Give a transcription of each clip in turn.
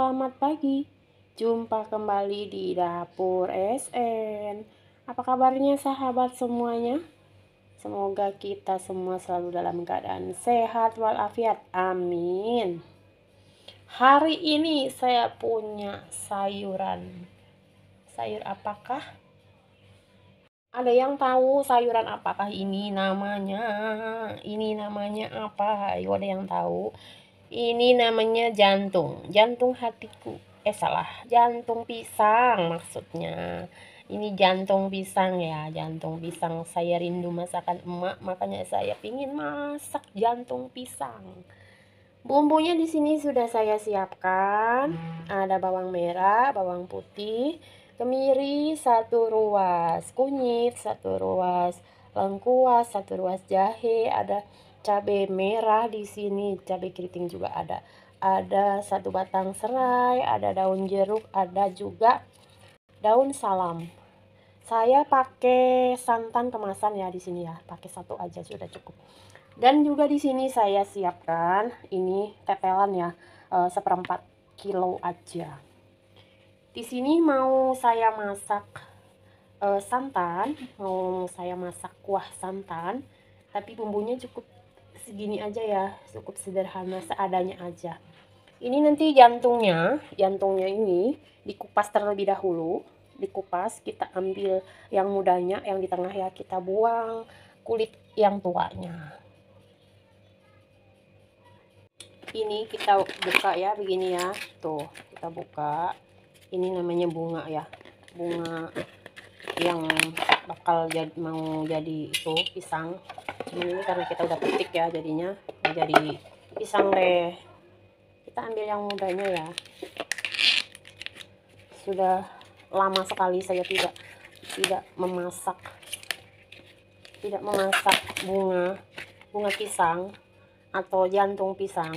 selamat pagi. Jumpa kembali di Dapur SN. Apa kabarnya sahabat semuanya? Semoga kita semua selalu dalam keadaan sehat walafiat. Amin. Hari ini saya punya sayuran. Sayur apakah? Ada yang tahu sayuran apakah ini namanya? Ini namanya apa? Ayo ada yang tahu? Ini namanya jantung, jantung hatiku. Eh salah, jantung pisang maksudnya. Ini jantung pisang ya, jantung pisang. Saya rindu masakan emak, makanya saya pingin masak jantung pisang. Bumbunya di sini sudah saya siapkan. Ada bawang merah, bawang putih, kemiri satu ruas, kunyit satu ruas, lengkuas satu ruas, jahe ada cabai merah di sini, cabai keriting juga ada. Ada satu batang serai, ada daun jeruk, ada juga daun salam. Saya pakai santan kemasan ya di sini ya, pakai satu aja sudah cukup. Dan juga di sini saya siapkan ini tetelan ya, eh, seperempat kilo aja. Di sini mau saya masak eh, santan, mau saya masak kuah santan, tapi bumbunya cukup segini aja ya cukup sederhana seadanya aja ini nanti jantungnya jantungnya ini dikupas terlebih dahulu dikupas kita ambil yang mudanya yang di tengah ya kita buang kulit yang tuanya ini kita buka ya begini ya tuh kita buka ini namanya bunga ya bunga yang bakal jadi, mau jadi itu pisang cuman ini karena kita udah petik ya jadinya jadi pisang deh kita ambil yang mudanya ya sudah lama sekali saya tidak tidak memasak tidak memasak bunga bunga pisang atau jantung pisang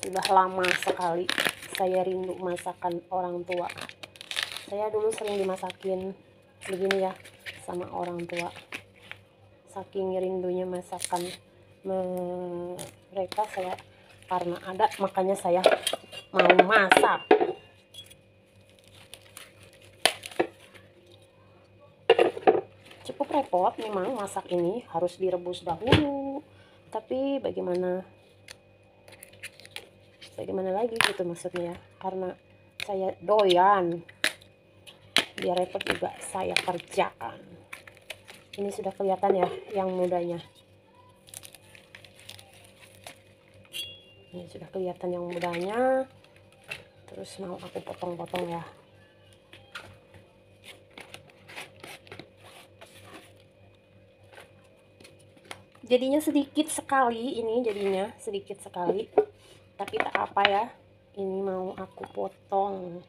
sudah lama sekali saya rindu masakan orang tua saya dulu sering dimasakin begini ya sama orang tua saking rindunya masakan mereka saya karena ada makanya saya mau masak cukup repot memang masak ini harus direbus dahulu tapi bagaimana bagaimana lagi gitu maksudnya ya? karena saya doyan biar repot juga saya kerjakan ini sudah kelihatan ya yang mudanya ini sudah kelihatan yang mudanya terus mau aku potong-potong ya jadinya sedikit sekali ini jadinya sedikit sekali tapi tak apa ya ini mau aku potong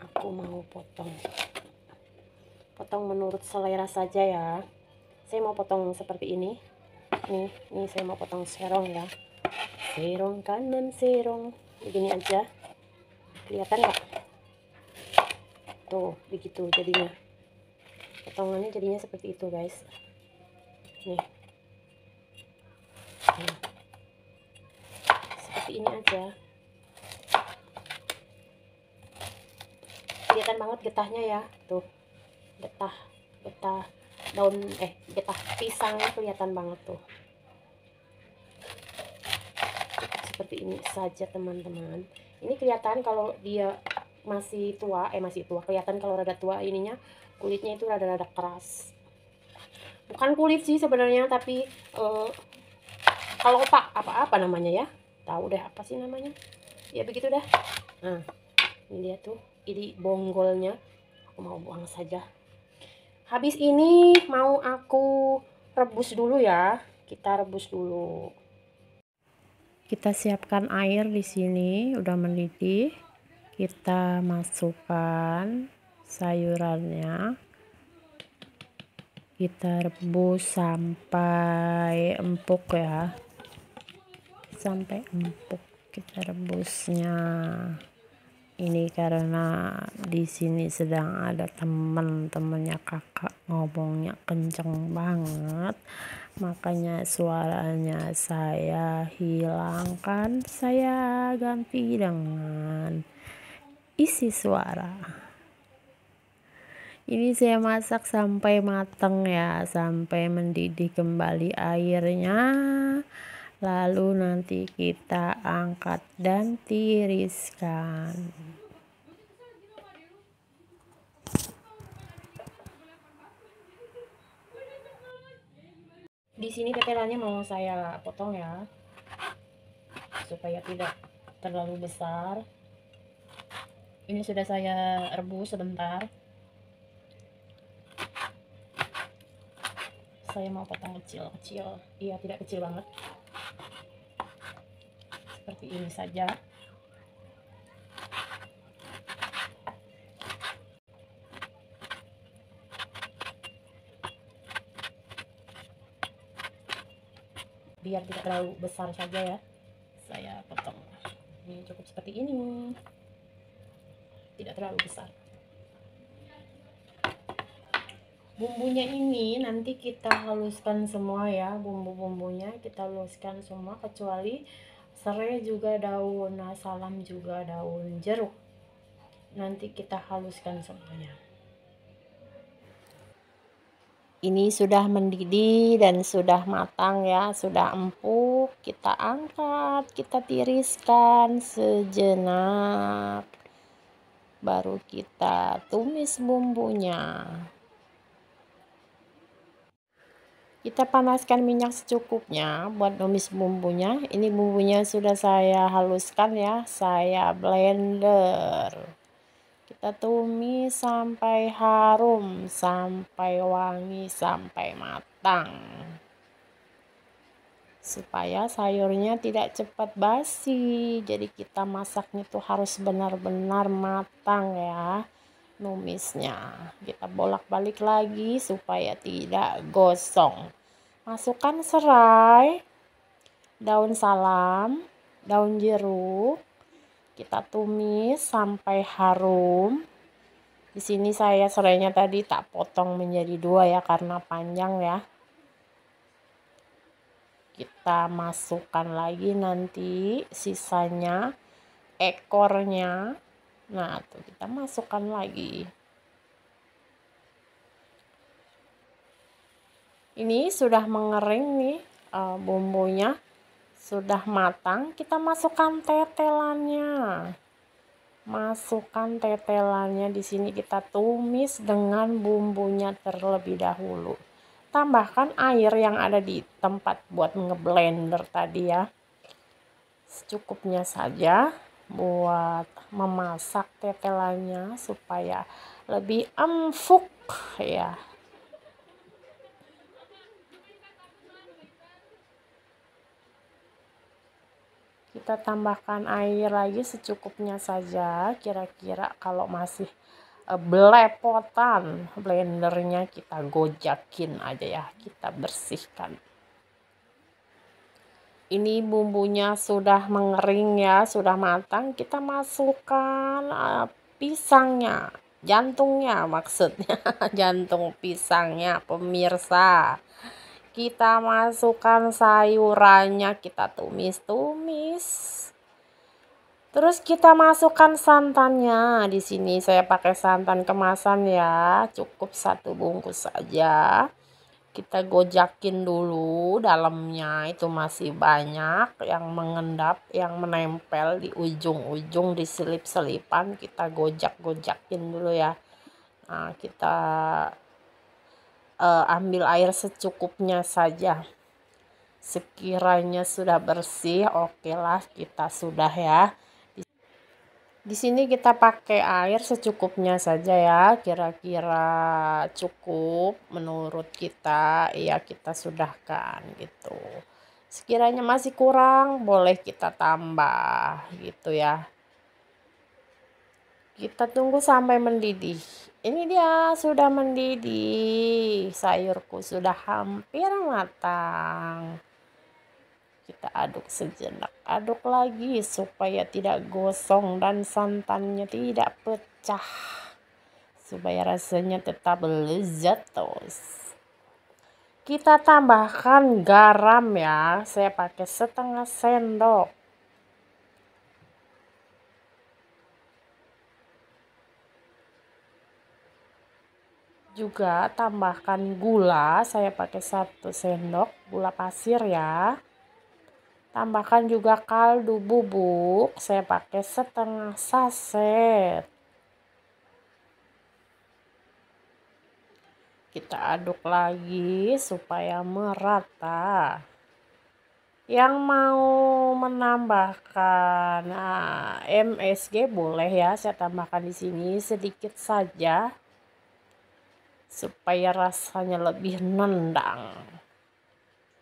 aku mau potong potong menurut selera saja ya saya mau potong seperti ini nih ini saya mau potong serong ya serong kanan serong begini aja kelihatan nggak tuh begitu jadinya potongannya jadinya seperti itu guys nih seperti ini aja kelihatan banget getahnya ya tuh getah getah daun eh getah pisangnya kelihatan banget tuh seperti ini saja teman-teman ini kelihatan kalau dia masih tua eh masih tua kelihatan kalau rada tua ininya kulitnya itu rada-rada keras bukan kulit sih sebenarnya tapi uh, kalau pak apa-apa namanya ya tahu deh apa sih namanya ya begitu dah nah ini dia tuh ini bonggolnya aku mau buang saja habis ini mau aku rebus dulu ya kita rebus dulu kita siapkan air di sini udah mendidih kita masukkan sayurannya kita rebus sampai empuk ya sampai empuk kita rebusnya ini karena di sini sedang ada teman-temannya kakak ngomongnya kenceng banget makanya suaranya saya hilangkan saya ganti dengan isi suara ini saya masak sampai matang ya sampai mendidih kembali airnya lalu nanti kita angkat dan tiriskan di sini tetelannya mau saya potong ya supaya tidak terlalu besar ini sudah saya rebus sebentar saya mau potong kecil-kecil iya tidak kecil banget seperti ini saja biar tidak terlalu besar saja ya saya potong ini cukup seperti ini tidak terlalu besar bumbunya ini nanti kita haluskan semua ya bumbu-bumbunya kita haluskan semua kecuali serai juga daun nah, salam juga daun jeruk nanti kita haluskan semuanya ini sudah mendidih dan sudah matang ya sudah empuk kita angkat kita tiriskan sejenak baru kita tumis bumbunya kita panaskan minyak secukupnya buat numis bumbunya ini bumbunya sudah saya haluskan ya saya blender kita tumis sampai harum sampai wangi sampai matang supaya sayurnya tidak cepat basi jadi kita masaknya tuh harus benar-benar matang ya numisnya. Kita bolak-balik lagi supaya tidak gosong. Masukkan serai, daun salam, daun jeruk. Kita tumis sampai harum. Di sini saya serainya tadi tak potong menjadi dua ya karena panjang ya. Kita masukkan lagi nanti sisanya ekornya Nah, tuh kita masukkan lagi. Ini sudah mengering nih uh, bumbunya. Sudah matang, kita masukkan tetelannya. Masukkan tetelannya di sini kita tumis dengan bumbunya terlebih dahulu. Tambahkan air yang ada di tempat buat ngeblender tadi ya. Secukupnya saja buat memasak tetelannya supaya lebih empuk ya kita tambahkan air lagi secukupnya saja kira-kira kalau masih eh, belepotan blendernya kita gojakin aja ya kita bersihkan ini bumbunya sudah mengering ya, sudah matang, kita masukkan uh, pisangnya, jantungnya maksudnya, jantung pisangnya pemirsa. Kita masukkan sayurannya, kita tumis-tumis. Terus kita masukkan santannya. Di sini saya pakai santan kemasan ya, cukup satu bungkus saja kita gojakin dulu dalamnya itu masih banyak yang mengendap yang menempel di ujung-ujung di selip-selipan kita gojak-gojakin dulu ya nah kita uh, ambil air secukupnya saja sekiranya sudah bersih oke okay lah kita sudah ya di sini kita pakai air secukupnya saja ya, kira-kira cukup menurut kita, ya kita sudahkan gitu. Sekiranya masih kurang, boleh kita tambah gitu ya. Kita tunggu sampai mendidih. Ini dia sudah mendidih, sayurku sudah hampir matang kita aduk sejenak aduk lagi supaya tidak gosong dan santannya tidak pecah supaya rasanya tetap lezat terus kita tambahkan garam ya saya pakai setengah sendok juga tambahkan gula saya pakai satu sendok gula pasir ya Tambahkan juga kaldu bubuk, saya pakai setengah saset. Kita aduk lagi supaya merata. Yang mau menambahkan nah, MSG boleh ya, saya tambahkan di sini sedikit saja supaya rasanya lebih nendang.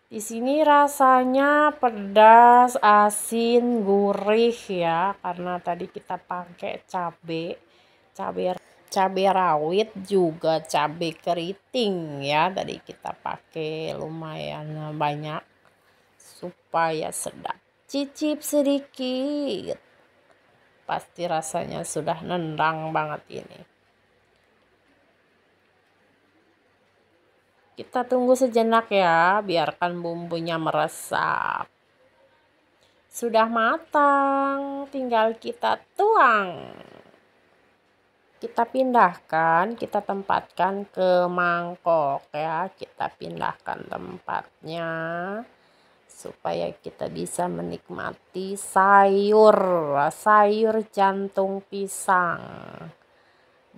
Di sini rasanya pedas, asin, gurih ya karena tadi kita pakai cabe, cabe cabe rawit juga cabe keriting ya tadi kita pakai lumayan banyak supaya sedap. Cicip sedikit. Pasti rasanya sudah nendang banget ini. Kita tunggu sejenak ya, biarkan bumbunya meresap. Sudah matang, tinggal kita tuang. Kita pindahkan, kita tempatkan ke mangkok ya. Kita pindahkan tempatnya supaya kita bisa menikmati sayur, sayur jantung pisang.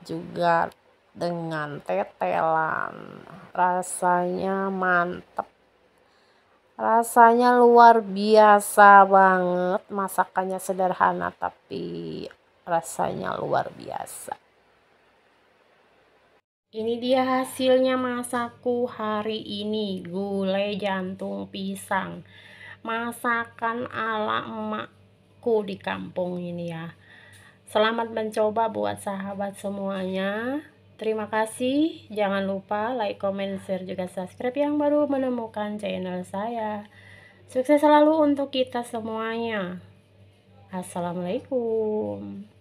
Juga dengan tetelan. Rasanya mantep. Rasanya luar biasa banget. Masakannya sederhana tapi rasanya luar biasa. Ini dia hasilnya masakku hari ini, gulai jantung pisang. Masakan ala emakku di kampung ini ya. Selamat mencoba buat sahabat semuanya. Terima kasih. Jangan lupa like, comment, share, juga subscribe yang baru menemukan channel saya. Sukses selalu untuk kita semuanya. Assalamualaikum.